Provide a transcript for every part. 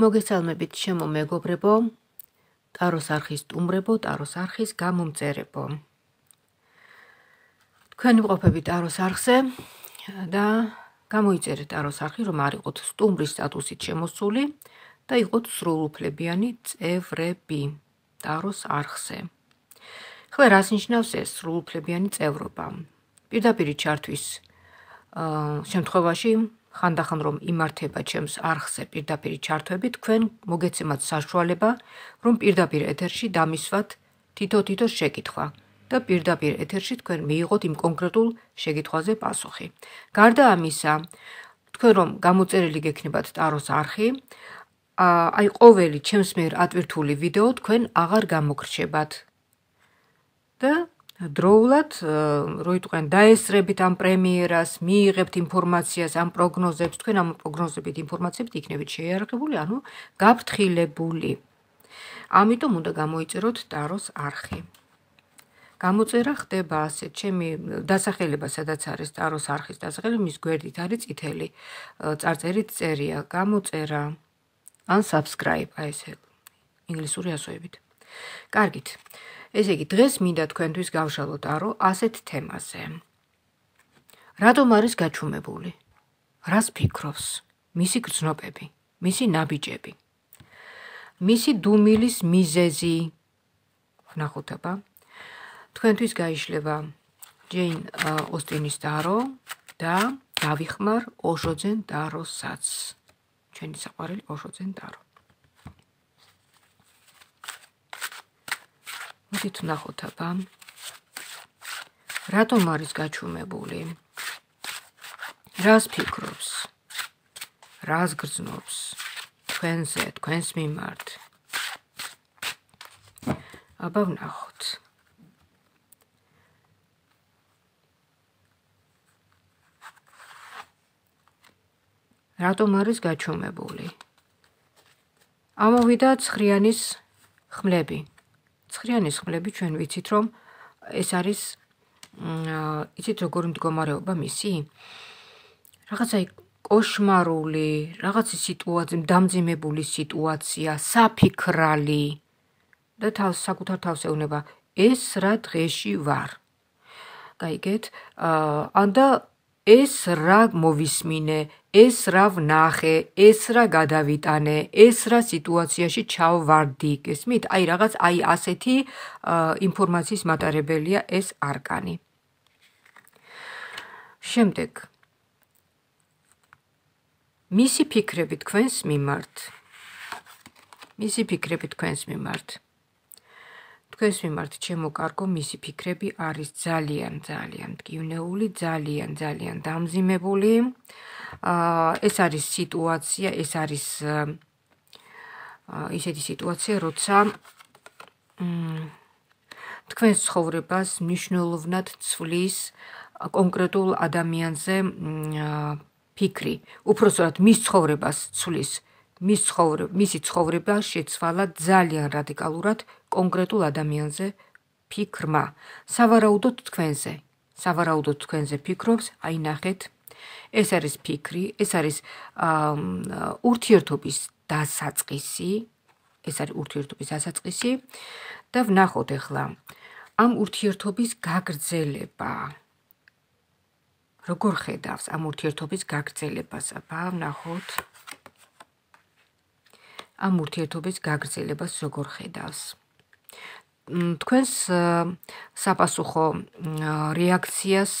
მოგესალმებით შემო მეგობრებო ტაროს არხის სტუმრებო ტაროს არხის გამომწერებო თქვენ ვიყოფებით ტაროს არხზე და გამოიწერეთ ტაროს არხი რომ არ იყოთ სტუმრის სტატუსით შემოსული და იყოთ სრულუფლებიანი წევრები ტაროს არხზე ხლა რას ნიშნავს ეს სრულუფლებიანი წევრობა პირდაპირ ჩართვის შემთხვევაში ხანდახან რომ იმართება ჩემს არხზე პირდაპირი ჩართვები, თქვენ მოგეცემათ საშუალება, რომ პირდაპირ ეთერში დამისვათ თითო-თითო შეკითხვა და პირდაპირ ეთერში თქვენ მიიღოთ იმ კონკრეტულ შეკითხვაზე პასუხი. გარდა ამისა, თქვენ რომ გამოწერილი გექნებათ ტაროს არხი, აი ყოველი ჩემს მიერ ატვირთული ვიდეო თქვენ აღარ გამოგრჩებათ. და დროულად რო იტყვენ დაესწრებით ამ პრემიერას, მიიღებთ ინფორმაციას ამ პროგნოზებს, თქვენ ამ პროგნოზებით ინფორმაციებით იქნებით შეიარაღებული, ანუ გაფრთხილებული. ამიტომ უნდა გამოიწეროთ ტაროს არხი. გამოწერა ხდება ასე, ჩემი დასახელება სადაც არის ტაროს არხის დასახელება, მის გვერდით არის წითელი წარწერით წერია გამოწერა ან subscribe, აი ესე ინგლისური ასოებით. კარგით. აა ესე იგი, დღეს მინდა თქვენთვის გავშალოთ არო ასეთ თემაზე. რატომ არის გაჩუმებული? რას ფიქრობს? მისი გრძნობები, მისი ნაბიჯები. მისი დუმილის მიზეზი. ნახოთ აბა. თქვენთვის გაიშლება ჯეინ ოსტინის დარო და გავიხმარ ოშოძენ დაროსაც. ჩვენი საყვარელი ოშოძენ დარო. მოდით ნახოთ აბა რატომ არის გაჩუმებული რას ფიქრობს რას გრძნობს თქვენზე თქვენს მიმართ აბა ნახოთ რატომ არის გაჩუმებული ამოვიდა ცხრიანის ხმლები ცხრიანის ხმლები ჩვენ ვიცით რომ ეს არის იცით როგორი მდგომარეობა მისი რაღაცა кошмарული, რაღაცი სიტუაცია, დამძიმებული სიტუაცია, საფიქრალი და თავს საკუთარ თავს ეუბნება, ეს რა დღეში ვარ. გაიგეთ? აა ანდა ეს რა მოვისმინე, ეს რა ვნახე, ეს რა გადავიტანე, ეს რა სიტუაციაში ჩავვარდი, გესმით? აი რაღაც აი ასეთი ინფორმაციის მატარებელია ეს არკანი. შემდეგ მისი ფიქრები თქვენს მიმართ. მისი ფიქრები თქვენს მიმართ. თქვენს მიმართ ჩემო კარგო მისი ფიქრები არის ძალიან ძალიან მტკივნეული ძალიან ძალიან დამძიმებული აა ეს არის სიტუაცია ეს არის ისეთი სიტუაცია როცა თქვენს ცხოვრებას მნიშვნელოვნად ცვლის კონკრეტულ ადამიანზე ფიქრი უпросторад მის ცხოვრებას ცვლის აა მის ცხოვრება, მისი ცხოვრება შეცვალა ძალიან რადიკალურად კონკრეტულ ადამიანზე ფიქრმა. სავარაუდოდ თქვენზე. სავარაუდოდ თქვენზე ფიქრობს, აი ნახეთ. ეს არის ფიქრი, ეს არის ურთიერთობის დასაწყისი. ეს არის ურთიერთობის დასაწყისი. და ვნახოთ ახლა ამ ურთიერთობის გაგრძელება. როგორ ხედავს ამ ურთიერთობის გაგრძელებას? აბა, ვნახოთ. ამ ურთიერთობის გაგრძელებას როგორ ხედავს? თქვენს საპასუხო რეაქციას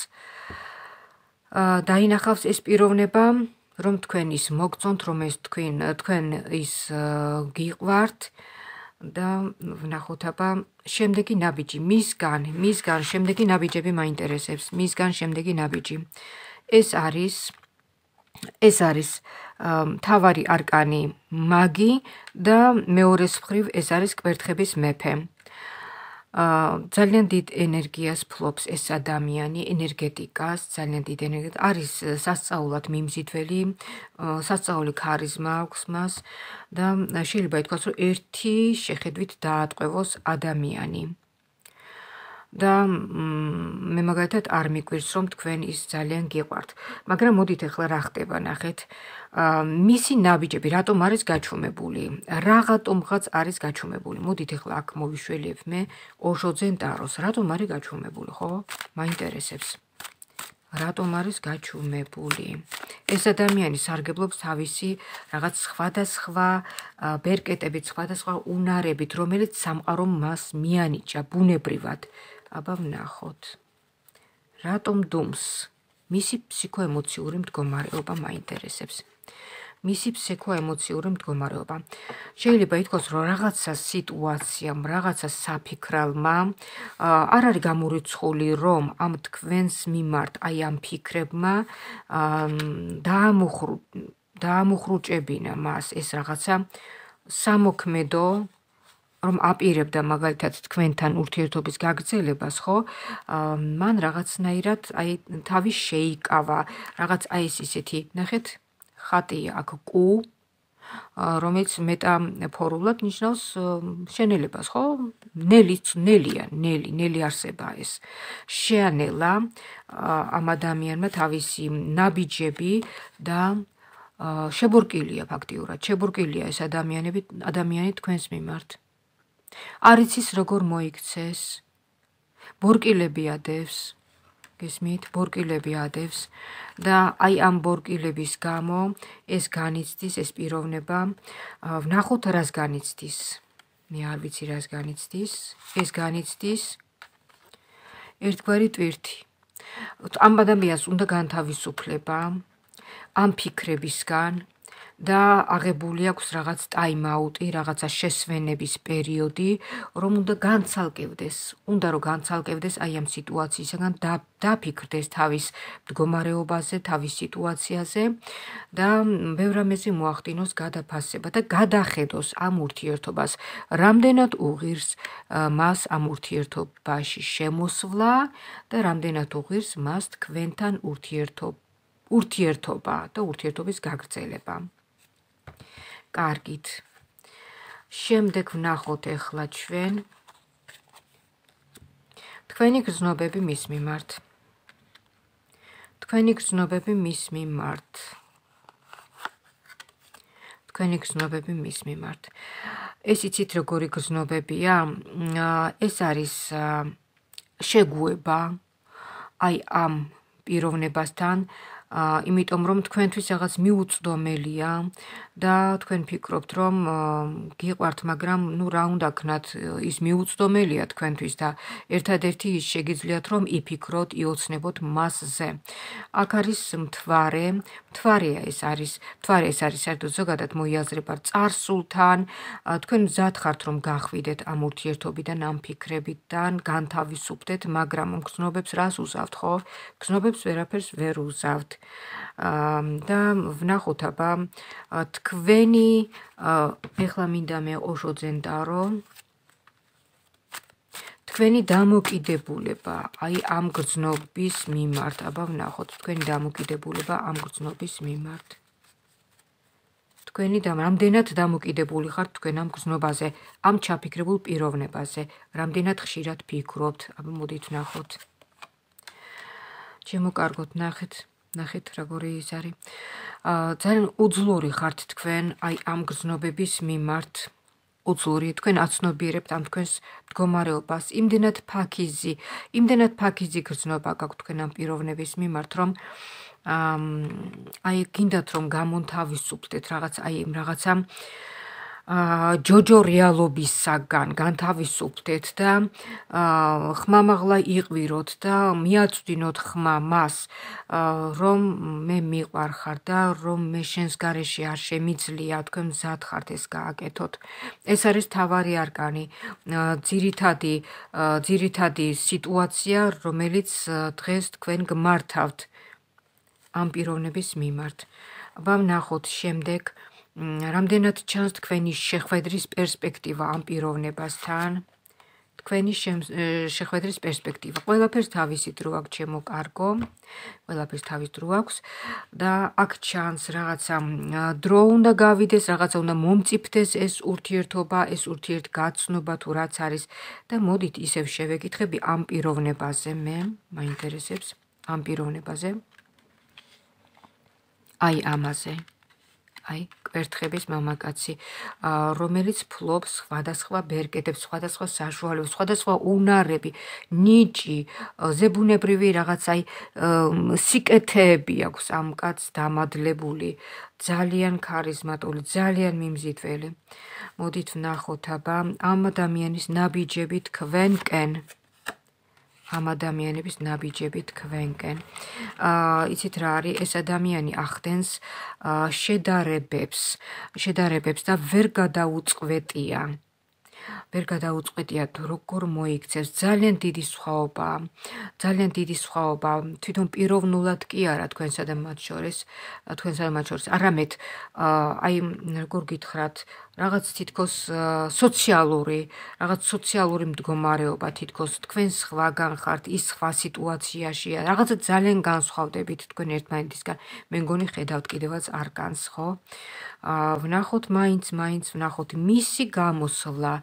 დაინახავს ეს პიროვნება, რომ თქვენ ის მოგწონთ, რომ ეს თქვენ თქვენ ის გიყვართ და ნახოთ აბა შემდეგი ნაბიჯი მისგან, მისგან შემდეგი ნაბიჯები მაინტერესებს, მისგან შემდეგი ნაბიჯი. ეს არის ეს არის თავარი არკანი მაგი და მეორე სხრივ ეს არის კვერთხების მეფე. ა ძალიან დიდ ენერგიას ფლობს ეს ადამიანი, ენერგეტიკას, ძალიან დიდ ენერგიას. არის სასწაულად მიმზიდველი, სასწაული ქარიზმა აქვს მას და შეიძლება ითქვას, რომ ერთი შეხედვით დაატყვევოს ადამიანი. და მე მაგათად არ მიკვირს რომ თქვენ ის ძალიან გიყვართ მაგრამ მოდით ახლა რა ხდება ნახეთ მისი ნაბიჯები რატომ არის გაჩუმებული რაღაცომღაც არის გაჩუმებული მოდით ახლა აქ მოვიშველიებ მე ოშოძენ ტაროს რატომ არის გაჩუმებული ხო მაინტერესებს რატომ არის გაჩუმებული ეს ადამიანი სარგებლობს თავისი რაღაც სხვადასხვა ბერკეტებით სხვადასხვა უნარებით რომელიც სამყარო მას მიანიჭა ბუნებრივად აბა ვნახოთ რატომ დუმს მისი ფსიქოემოციური მდგომარეობა მაინტერესებს მისი ფსიქოემოციური მდგომარეობა შეიძლება ითქვას რომ რაღაცა სიტუაცია რაღაცა საფიქრალმა არ არის გამურიცხული რომ ამ თქვენს მიმართ აი ამ ფიქრებმა დაამუხრუ დაამუხრუჭებინა მას ეს რაღაცა სამოქმედო რომ აპირებდა მაგალითად თქვენთან ურთიერთობის გაგრძელებას, ხო? აა მან რაღაცნაირად აი თავი შეიკავა, რაღაც აი ეს ისეთი, ნახეთ, ხატი აქ კუ რომელიც მეტაფორულად ნიშნავს შენელებას, ხო? ნელიც, ნელია, ნელი, ნელი არსებაა ეს. შეანელა ამ ადამიანმა თავისი ნაბიჯები და შებურკილია ფაქტიურად. შებურკილია ეს ადამიანები, ადამიანი თქვენს მიმართ. არ იცის როგორ მოიქცეს ბორკილები ადევს გესმით ბორკილები ადევს და აი ამ ბორკილების გამო ეს განიცდის ეს პიროვნება ვნახოთ რას განიცდის მე არ ვიცი რას განიცდის ეს განიცდის ერთგვარი ტვირთი ამ ადამიანს უნდა განთავისუფლება ამ ფიქრებისგან და აღებული აქვს რაღაც ტაიმაუტი, რაღაცა შესვენების პერიოდი, რომ უნდა განცალკევდეს, უნდა რომ განცალკევდეს აი ამ სიტუაციისგან და დაფიქრდეს თავის მდგომარეობაზე, თავის სიტუაციაზე და ბევრ ამაზე მოახდინოს გადაფასება და გადახედოს ამ ურთიერთობას, რამდენად უღირს მას ამ ურთიერთობაში შემოსვლა და რამდენად უღირს მას თქვენთან ურთიერთობა ურთიერთობა და ურთიერთობის გაგრძელება კარგით. შემდეგ ვნახოთ ახლა ჩვენ თქვენი გზნობები მის მიმართ. თქვენი გზნობები მის მიმართ. თქვენი გზნობები მის მიმართ. ესიცით როგორი გზნობებია? ეს არის შეგუება აი ამ პიროვნებასთან, აიმიტომ რომ თქვენთვის რაღაც მიუწვდომელია, და თქვენ ფიქრობთ, რომ გიყვართ, მაგრამ ნუ რა უნდა ქნათ, ის მიუწვდომელია თქვენთვის და ერთადერთი ის შეგიძლიათ რომ იფიქროთ, იოცნებოთ მასზე. აქ არის მთვარე, მთვარეა ეს არის, მთვარე ეს არის საერთოდ ზოგადად მოიაზრება царსულთან. თქვენ მზად ხართ რომ გახვიდეთ ამ ურთიერთობიდან, ამ ფიქრებიდან, განთავისუფდეთ, მაგრამ გზნობებს რას უზავთ ხო? გზნობებს ვერაფერს ვერ უზავთ. და ვნახოთ აბა თქვენი ეხლა მინდა მე ოშოძენტარო თქვენი დამოკიდებულება აი ამ გზნობის მიმართ აბა ვნახოთ თქვენი დამოკიდებულება ამ გზნობის მიმართ თქვენი და რამდენად დამოკიდებული ხართ თქვენ ამ გზნობაზე, ამ ჩაფიქრებულ პიროვნებაზე, რამდენად ხშირად ფიქრობთ, აბა მოდით ნახოთ. ჩემო კარგოთ ნახეთ. ნახეთ როგორი ის არის. აა ძალიან უძლური ხართ თქვენ, აი ამ გზნობების მიმართ. უძლური თქვენ აცნობიერებთ ამ თქვენს მდგომარეობას. იმდენად ფაქიზი, იმდენად ფაქიზი გზნობა გაქვთ თქვენ ამ პიროვნების მიმართ, რომ აა აი გინდათ რომ გამონთავისუფლდეთ რაღაც აი იმ რაღაცამ ჯოჯო რეალობისგან განთავისუფლდეთ და ხმამაღლა იყვიროთ და მიაწვდინოთ ხმა მას რომ მე მიყარხარ და რომ მე შენს გარეშე არ შემიძლია თქვენ მზად ხართ ეს გააკეთოთ ეს არის თავარი არკანი ძირითადი ძირითადი სიტუაცია რომელიც დღეს თქვენ გმართავთ ამ პიროვნების მიმართ აბა ნახოთ შემდეგ რამდენად ჩანს თქვენი შეხვედრის პერსპექტივა ამ პიროვნებასთან? თქვენი შეხვედრის პერსპექტივა. ყველაფერს თავისი დრო აქვს, ჩემო კარგო. ყველაფერს თავის დრო აქვს და აქ ჩანს რაღაცა დრო უნდა გავიდეს, რაღაცა უნდა მომწიფდეს ეს ურთიერთობა, ეს ურთიერთგაცნობა თუ რაც არის და მოდით ისევ შევეკითხები ამ პიროვნებაზე მე, მაინტერესებს ამ პიროვნებაზე. აი ამაზე. აი კვერთხების მამაკაცი რომელიც ფლობს სხვადასხვა ბერკეტებს სხვადასხვა საშუალებებს სხვადასხვა უნარები ნიჭი ზებუნებრივი რაღაც აი სიკეთეები აქვს ამ კაცს დამადლებული ძალიან ქარიზმატული ძალიან მიმზიდველი მოდით ნახოთ აბა ამ ადამიანის ნაბიჯები თქვენკენ ამ ადამიანების ნაბიჯები თქვენკენ. აა იცით რა არის ეს ადამიანი ახდენს შედარებებს, შედარებებს და ვერ გადაუწყვეტია. ვერ გადაუწყვეტია თუ როგორ მოიქცეს. ძალიან დიდი სხვაობა, ძალიან დიდი სხვაობა. თვითონ პიროვნულად კი არა თქვენს ადამიანს შორის, თქვენს ადამიანს შორის. არამედ აა აი როგორ გითხრათ, რაღაც თითქოს სოციალური, რაღაც სოციალური მდგომარეობა თითქოს თქვენ სხვაგან ხართ, ის სხვა სიტუაციაშია. რაღაცა ძალიან განსხვავდებით თქვენ ერთმანეთისგან. მე მგონი ხედავთ კიდევაც არ განს, ხო? აა ვნახოთ მაინც, მაინც ვნახოთ მისი გამოსვლა,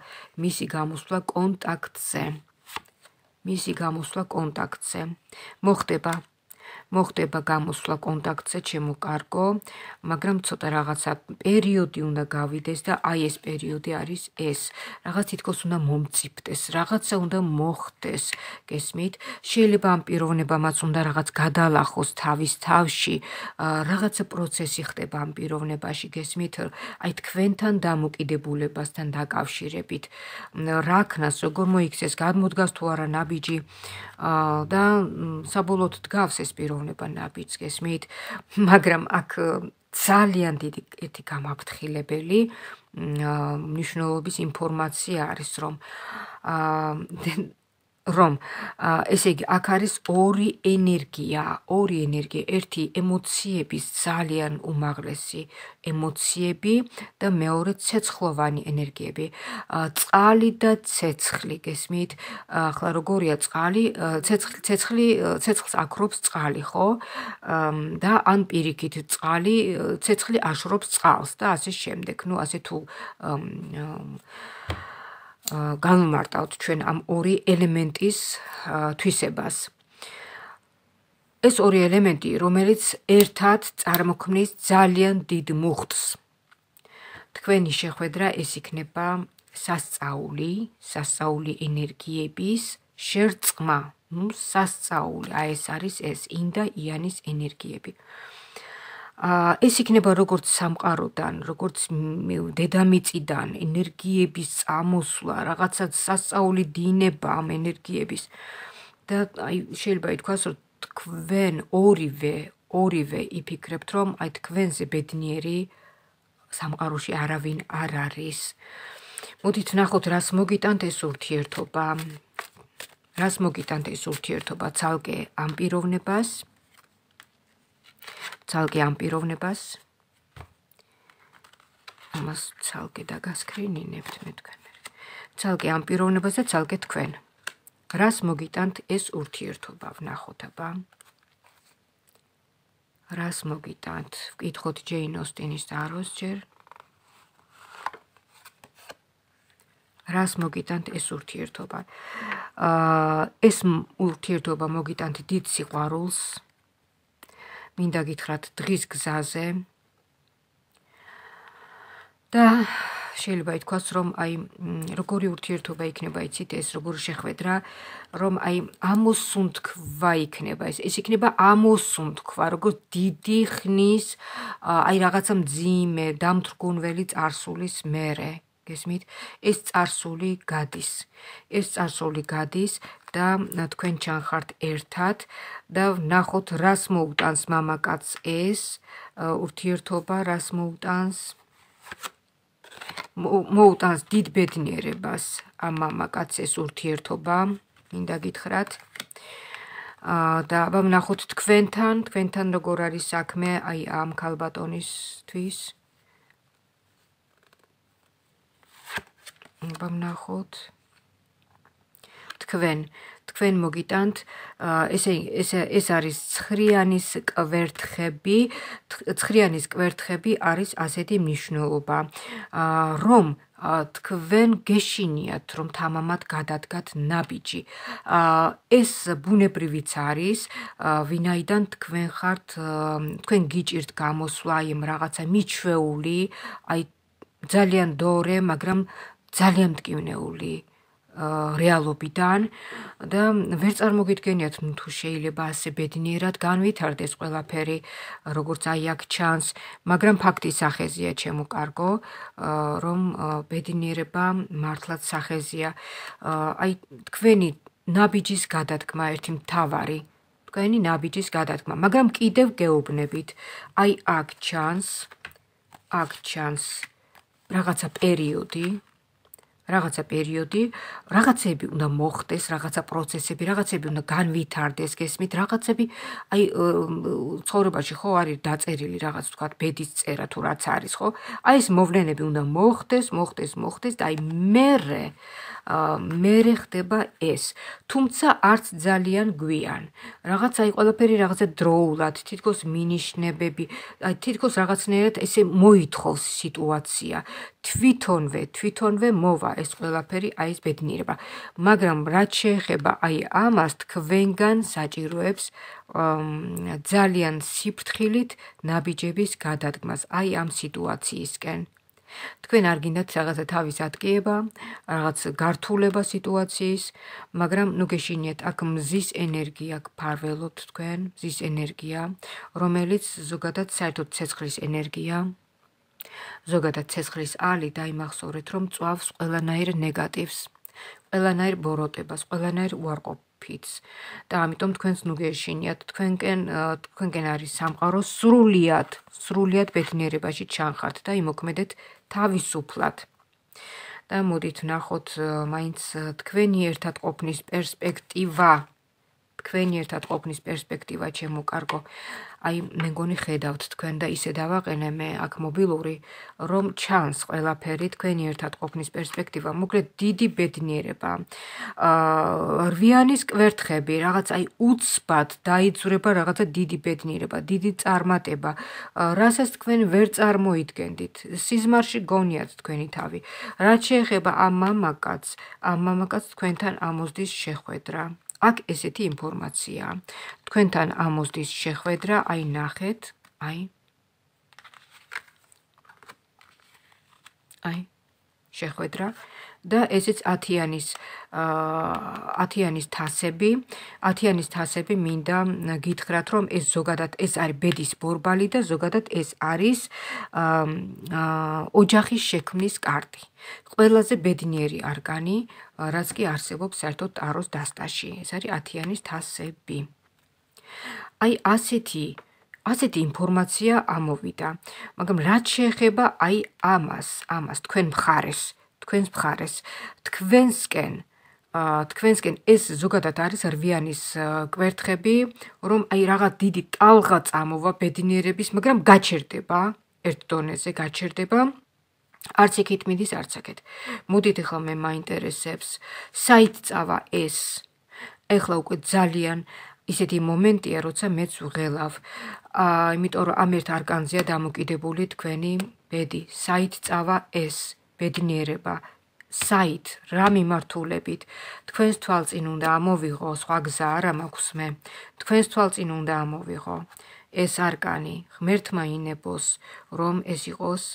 მისი გამოსვლა კონტაქტზე. მისი გამოსვლა კონტაქტზე. მოხდება მოხდება გამოსვლა კონტაქტზე ჩემო კარგო, მაგრამ ცოტა რაღაცა პერიოდი უნდა გავიდეს და აი ეს პერიოდი არის ეს. რაღაც თითქოს უნდა მომწიფდეს, რაღაცა უნდა მოხდეს. გესმით? შეიძლება ამ პიროვნებამაც უნდა რაღაც გადალახოს თავის თავში. რაღაცა პროცესი ხდება ამ პიროვნებაში, გესმით? აი თქვენთან დამოკიდებულებასთან დაკავშირებით. რაკნას როგორ მოიქცეს, გამოდგას თუ არა ნაბიჯი და საბოლოოდ დგავს ეს პირო ხელოვნება ნაბიჯგეს მით, მაგრამ აქ ძალიან დიდი ერთი გამაფრთხილებელი მნიშვნელობის ინფორმაცია არის, რომ აა რომ ესე იგი აქ არის ორი ენერგია, ორი ენერგია, ერთი ემოციების ძალიან უმაღლესი ემოციები და მეორე ცეცხლოვანი ენერგიები. წყალი და ცეცხლი გესმით? ახლა როგორია წყალი? ცეცხლი, ცეცხლი, ცეცხლს აკრობს წყალი, ხო? და ან პირიქით წყალი, ცეცხლი აშრობს წყალს და ასე შემდეგ. ну, ასე თუ განმარტავთ ჩვენ ამ ორი ელემენტის თვისებას. ეს ორი ელემენტი, რომელიც ერთად წარმოქმნის ძალიან დიდ მუხტს. თქვენი შეხვედრა ეს იქნება სასწაული, სასწაული ენერგიების შერწყმა, ნუ სასწაული, აი ეს არის ეს ინდა იანის ენერგიები. აა ეს იქნება როგორც სამყაროდან, როგორც დედამიწიდან ენერგიების წამოსვლა, რაღაცა სასწაული დინება ამ ენერგიების. და აი შეიძლება ითქვას, რომ თქვენ ორივე, ორივე იფიქრებთ, რომ აი თქვენზე ბედნიერი სამყაროში არავინ არ არის. მოდით ნახოთ, რას მოგიტანთ ეს ურთიერთობა. რას მოგიტანთ ეს ურთიერთობა ცალკე ამ პიროვნებას? ძალკე ამპიროვნებას ამას ძალკე დაგასკრინინებთ მე თქვენ ძალკე ამპიროვნებას და ძალკე თქვენ რას მოგიტანთ ეს ურთიერთობა ვნახოთ აბა რას მოგიტანთ ვკითხოთ ჯეინ ოსტინის დაროს ჯერ რას მოგიტანთ ეს ურთიერთობა აა ეს ურთიერთობა მოგიტანთ დიდ სიყვარულს მინდა გითხრათ დღის გზაზე. და შეიძლება ითქვას, რომ აი როგორი ურთიერთობა იქნება, იცით ეს როგორი შეხვედრა, რომ აი ამოსუნთქვა იქნება ეს. ეს იქნება ამოსუნთქვა, როგორ დიდი ხნის აი რაღაცა მძიმე, დამთრგუნველი წარსულის მერე. გესმით? ეს царსული გადის. ეს царსული გადის და თქვენ ჩანხართ ერთად და ნახოთ რას მოუტანს მამაკაც ეს ურთიერთობა რას მოუტანს მოუტანს დიდ ბედნიერებას ამ მამაკაც ეს ურთიერთობა მინდა გითხრათ ა და აბა ნახოთ თქვენთან თქვენთან როგორ არის საქმე აი ამ ქალბატონისთვის ვამნახოთ თქვენ თქვენ მოგიტანთ ესე ეს ეს არის ცხრიანის კვერთხები ცხრიანის კვერთხები არის ასეთი მნიშვნელობა რომ თქვენ გეშინიათ რომ თამამად გადადგათ ნაბიჯი ეს ბუნებრივიც არის ვინაიდან თქვენ ხართ თქვენ გიჭირთ გამოსვლა იმ რაღაცა მიჩვეული აი ძალიან დორე მაგრამ ძალიან მткиვნეული რეალობიდან და ვერ წარმოგიდგენიათ თუ შეიძლება ასე ბედნიერად განვითარდეს ყველაფერი როგორც აი აქ ჩანს მაგრამ ფაქტი სახეზია ჩემო კარგო რომ ბედნიერება მართლაც სახეზია აი თქვენი ნაბიჯის გადადგმა ერთი მთავარი თქვენი ნაბიჯის გადადგმა მაგრამ კიდევ გეუბნებით აი აქ ჩანს აქ ჩანს რაღაცა პერიოდი რაღაცა პერიოდი, რაღაცები უნდა მოხდეს, რაღაცა პროცესები, რაღაცები უნდა განვითარდეს, გესმით? რაღაცები აი ცხოვრებაში ხო არის დაწერილი რაღაც თქვა ბედის წერა თუ რაც არის, ხო? აი ეს მოვლენები უნდა მოხდეს, მოხდეს, მოხდეს და აი მერე ა მერე ხდება ეს. თუმცა არც ძალიან გვიან. რაღაც აი ყველაფერი რაღაცა დროულად, თითქოს მინიშნებები, აი თითქოს რაღაცნაირად ესე მოითხოვს სიტუაცია. თვითონვე, თვითონვე მოვა ეს ყველაფერი აი ეს ბედნიერება. მაგრამ რაც შეეხება აი ამას თქვენგან საჭიროებს ძალიან სიფრთხილით ნაბიჯების გადადგმას აი ამ სიტუაციისკენ. თქვენ არ გინდათ რაღაცა თავის ადგება, რაღაც გართულება სიტუაციის, მაგრამ ნუ გეშინიათ აქ მზის ენერგია გფარველობთ თქვენ, მზის ენერგია, რომელიც ზოგადად საერთოდ ცეცხლის ენერგიაა. ზოგადად ცესხლის ალი დაიმახსოვრეთ, რომ წვავს ყველანაირ ნეგატივს, ყველანაირ ბოროტებას, ყველანაირ უარყოფითს. და ამიტომ თქვენს ნუგეშინიათ, თქვენკენ თქვენკენ არის სამყარო სრულად, სრულად ბედნიერებაში ჩანხართ და იმოქმედეთ თავისუფლად. და მოდით ნახოთ მაინც თქვენი ერთად ყოფნის პერსპექტივა. თქვენი ერთად ყოფნის პერსპექტივა ჩემო კარგო. აი მეგონი ხედავთ თქვენ და ისე დავაყენე მე აქ მობილური რომ ჩანს ყველაფერი თქვენი ერთად ყოფნის პერსპექტივა მოკლედ დიდი ბედნიერება აა რვიანის კვერთხები რაღაც აი უცბად დაიძრება რაღაცა დიდი ბედნიერება დიდი წარმატება რასაც თქვენ ვერ წარმოიდგენდით სიზმარში გონიათ თქვენი თავი რაც შეეხება ამ მამაკაც ამ მამაკაც თქვენთან ამოსდის შეხვედრა აქ ესეთი ინფორმაცია. თქვენთან ამოსდის შეხვედრა, აი ნახეთ, აი. აი შეხვედრა. და ესეც 10-იანის 10-იანის თასები, 10-იანის თასები მინდა გითხრათ, რომ ეს ზოგადად ეს არის ბედის ბორბალი და ზოგადად ეს არის ოჯახის შექმნის კარტი. ყველაზე ბედნიერი არგანი, რაც კი არსებობს საერთოდ ტაროს დასტაში. ეს არის 10-იანის თასები. აი ასეთი ასეთი ინფორმაცია ამოვიდა, მაგრამ რაც შეეხება აი ამას, ამას თქვენ მხარეს თქვენს მხარეს თქვენსკენ ა თქვენსკენ ეს ზოგადად არის რვიანის კვერთხები რომ აი რაღაც დიდი ტალღა წამოვა ბედნიერების მაგრამ გაჩერდება ერთ დონეზე გაჩერდება არც იქით მიდის არც აქეთ მოდით ახლა მე მაინტერესებს საით წავა ეს ახლა უკვე ძალიან ისეთი მომენტია როცა მეც ვღელავ ა იმიტომ რომ ამ ერთ არკანზია დამოკიდებული თქვენი ბედი საით წავა ეს ბედნიერება საით რა მიმართულებით თქვენს თვალწინ უნდა ამოვიღო სხვა გზა არ მაქვს მე თქვენს თვალწინ უნდა ამოვიღო ეს არკანი ღმერთმა ინებოს რომ ეს იყოს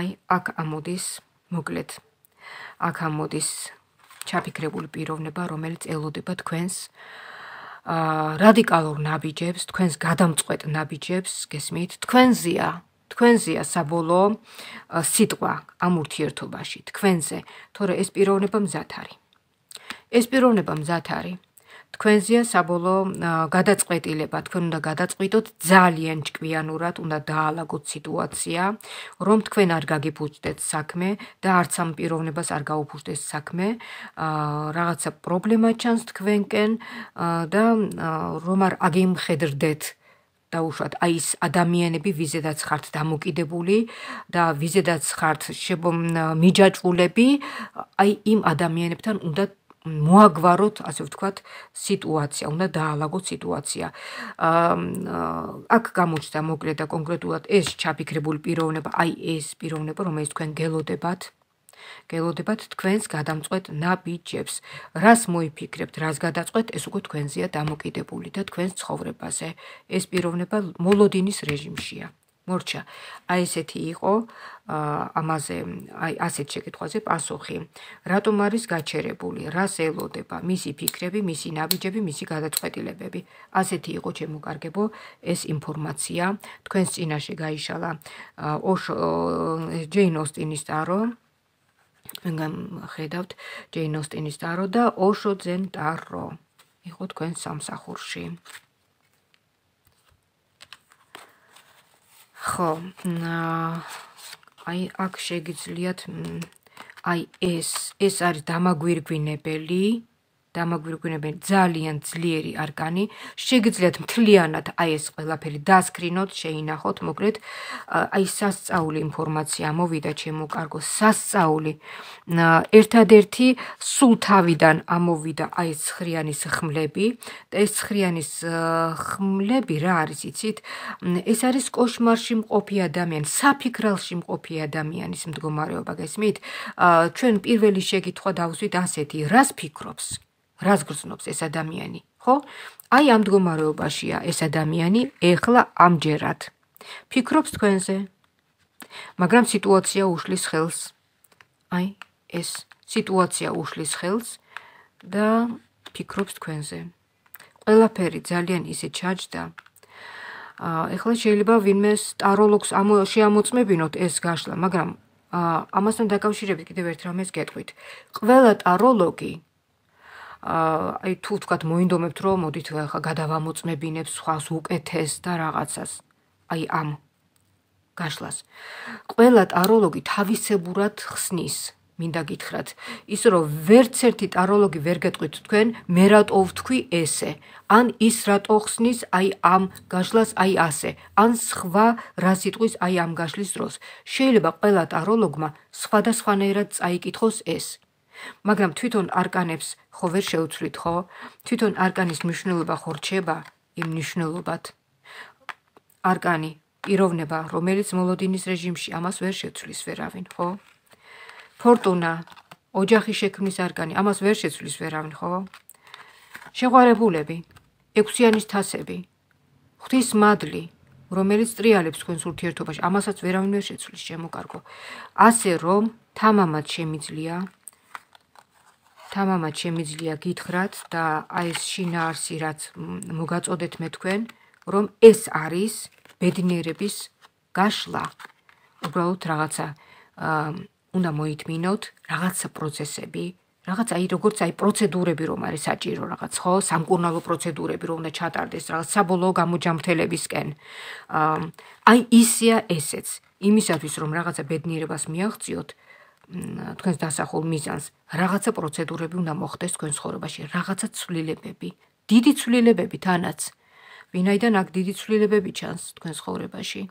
აი აქ ამოდის მოკლედ აქ ამოდის ჩაფიქრებული პიროვნება რომელიც ელოდება თქვენს აა რადიკალურ ნაბიჯებს, თქვენს გადამწყვეტ ნაბიჯებს გესმით? თქვენზია, თქვენზია საბოლო სიტყვა ამ ურთიერთობაში, თქვენზე, თორე ეს პიროვნება მზად არის. ეს პიროვნება მზად არის. თქვენზეა საბოლოო გადაწყვეტილება თქვენ უნდა გადაწყვიტოთ ძალიან ჭკვიანურად უნდა დაალაგოთ სიტუაცია რომ თქვენ არ გაგიფუჭდეთ საქმე და არც ამ პიროვნებას არ გაუფუჭდეს საქმე რაღაცა პრობლემა ჩანს თქვენკენ და რომ არ აგიმხედრდეთ და უშოთ აი ეს ადამიანები ვიზედაც ხართ დამოკიდებული და ვიზედაც ხართ შემიჯაჭულები აი იმ ადამიანებთან უნდა მოაგვაროთ, ასე ვთქვათ, სიტუაცია, უნდა დაალაგოთ სიტუაცია. აა აქ გამოჩნდა მოკლედ და კონკრეტულად ეს ჩაფიქრებული პიროვნება, აი ეს პიროვნება, რომელიც თქვენ გელოდებათ გელოდებათ თქვენს გადამწყვეტ ნაბიჯებს. რას მოიფიქრებთ, რას გადაწყვეტ, ეს უკვე თქვენზეა დამოკიდებული და თქვენს ცხოვრებაზე. ეს პიროვნება მოლოდინის რეჟიმშია. მორჩა. აი ესეთი იყო ამაზე აი ასეთ შეკითხვაზე პასუხი. რატომ არის გაჩერებული? რას ელოდება? მისი ფიქრები, მისი ნაბიჯები, მისი გადაწყვეტილებები. ასეთი იყო ჩემო კარგებო ეს ინფორმაცია. თქვენს წინაშე გაიშალა ოშო ჯეინ ოსტინის დარო. მაგრამ ხედავთ ჯეინ ოსტინის დარო და ოშო ძენ დარო. იყო თქვენ სამსახურში. ხო აი აქ შეგიძლიათ აი ეს ეს არის დამაგვირგვინებელი დამაგვირგვინებენ ძალიან ძლიერი არგანი, შეგიძლიათ მთლიანად აი ეს ყველაფერი დასკრინოთ, შეინახოთ, მოკლედ აი სასწაული ინფორმაცია მოვიდა ჩემო კარგო სასწაული. ერთადერთი სულთავიდან ამოვიდა აი ეს ხრიანის ხმლები, ეს ხრიანის ხმლები რა არის იცით? ეს არის кошмарში მყოფი ადამიანი, საფიქრალში მყოფი ადამიანის მდგომარეობა გესმით? ჩვენ პირველი შეკითხვა დავსვით ასეთი, რას ფიქრობს? რას გრძნობს ეს ადამიანი, ხო? აი ამ მდგომარეობაშია ეს ადამიანი ეხლა ამჯერად. ფიქრობს თქვენზე. მაგრამ სიტუაცია უშლის ხელს. აი ეს სიტუაცია უშლის ხელს და ფიქრობს თქვენზე. ყველაფერი ძალიან ისე ჩაჯდა. აა ეხლა შეიძლება ვინმე სტაროლოგს შეამოწმებინოთ ეს გაშლა, მაგრამ აა ამასთან დაკავშირებით კიდევ ერთ რამეს გეტყვით. ყველა ტაროლოგი აი თუ თქვათ მოინდომებთ რომ მოდით ახლა გადავამოწმებინებს სხვას უკეთეს და რაღაცას აი ამ გაშლას ყველა ტაროლოგი თავისებურად ხსნის მინდა გითხრათ ის რომ ვერც ერთი ტაროლოგი ვერ გეტყვით თქვენ მე რატო ვთქვი ესე ან ის რატო ხსნის აი ამ გაშლას აი ასე ან სხვა რა სიტყვის აი ამ გაშლის დროს შეიძლება ყველა ტაროლოგმა სხვადასხვანაირად წაიკითხოს ეს მაგრამ თვითონ არკანებს ხო ვერ შეუცვლით ხო? თვითონ არკანის მნიშვნელობა ხო რჩება იმ მნიშვნელობად? არკანი პიროვნება, რომელიც მოლოდინის რეჟიმში ამას ვერ შეცვლის ვერავინ, ხო? ფორტუნა, ოჯახის შექმნის არკანი, ამას ვერ შეცვლის ვერავინ, ხო? შეყვარებულები, ექვსიანის თასები, ღვთის მადლი, რომელიც ტრიალებს თქვენს ურთიერთობაში, ამასაც ვერავინ ვერ შეცვლის, შემოკარგო. ასე რომ, თამამად შემიძლია თამამად შემიძლია გითხრათ და აი ეს შინაარსი რაც მოგაწოდეთ მე თქვენ რომ ეს არის ბედნიერების გაშლა უბრალოდ რაღაცა უნდა მოითმინოთ რაღაცა პროცესები რაღაც აი როგორც აი პროცედურები რომ არის საჭირო რაღაც ხო სამკურნალო პროცედურები რომ უნდა ჩატარდეს რაღაც საბოლოო გამოჯამრთელებისკენ აი ისია ესეც იმისათვის რომ რაღაცა ბედნიერებას მიაღწიოთ თქვენს დასახულ მიზანს, რაღაცა პროცედურები უნდა მოხდეს თქვენს ხორებაში, რაღაცა ცვლილებები, დიდი ცვლილებები თანაც. ვინაიდან აქ დიდი ცვლილებები ჩანს თქვენს ხორებაში?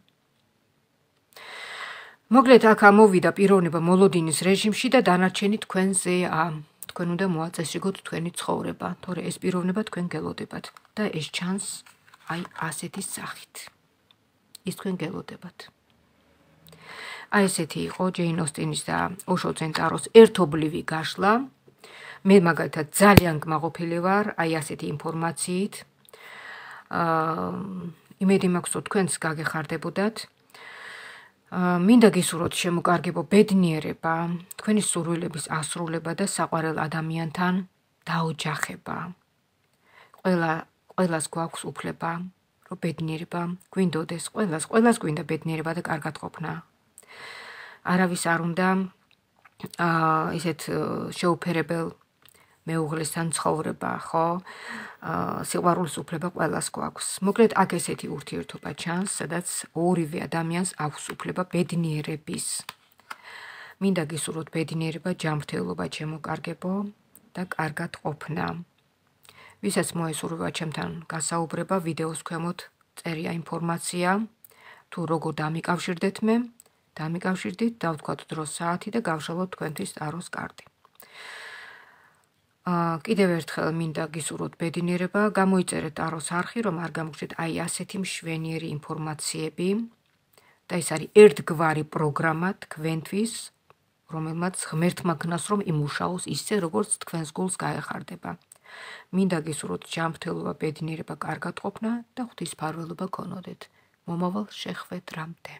მოგლეთ აქ ამოვიდა პიროვნება მოლოდინის რეჟიმში და დანარჩენი თქვენზე ა თქვენ უნდა მოაწესრიგოთ თქვენი ცხოვრება, თორე ეს პიროვნება თქვენ გელოდებათ და ეს ჩანს აი ასეთი სახით. ის თქვენ გელოდებათ. აი ესეთი იყო ჯეინ ოსტინის და ოშო ცენტაროს ერთობლივი გაშლა. მე მაგალითად ძალიან გმაღოფილი ვარ აი ასეთი ინფორმაციით. აა იმედი მაქვს, რომ თქვენს გაგეხარდებოდათ. აა მინდა გისურვოთ შემოკარგებო ბედნიერება, თქვენი სურვილების ასრულება და საყვარელ ადამიანთან დაოჯახება. ყველა ყველას გვაქვს უფლება რომ ბედნიერება გვინდოდეს ყველას, ყველას გვინდა ბედნიერება და კარგად ყოფნა. არავის არ უნდა აა ისეთ შეუფერებელ მეუღლეს თანხოვრება, ხო? აა სიყვარულის უფლება ყველას გვაქვს. მოკლედ აქ ესეთი ურთიერთობა ჩანს, სადაც ორივე ადამიანს აქვს უფლება ბედნიერების. მინდა გისურვოთ ბედნიერება, ჯანმრთელობა, ჩემოკარგებო და კარგად ყოფნა. ვისაც მოესურვა ჩემთან გასაუბრება ვიდეოს ქვემოთ წერია ინფორმაცია თუ როგორ დამიკავშირდეთ მე. დამიკავშირდით, დავთქვათ დროს საათი და გავშალოთ თქვენთვის აროს კარტი. ა კიდევ ერთხელ მინდა გისურვოთ ბედინიერება, გამოიწერეთ აროს არხი, რომ არ გამოგჩნდეთ აი ასეთი მშვენიერი ინფორმაციები. და ეს არის ერთგვარი პროგრამა თქვენთვის, რომელმაც ღმერთმა გნას რომ იმუშაოს ისე, როგორც თქვენს გულს გაეხარდება. მინდა გისურვოთ ჯანმრთელობა, ბედნიერება, კარგად ყოფნა და ღვთის ფარველობა გქონოდეთ. მომავალ შეხვედრამდე.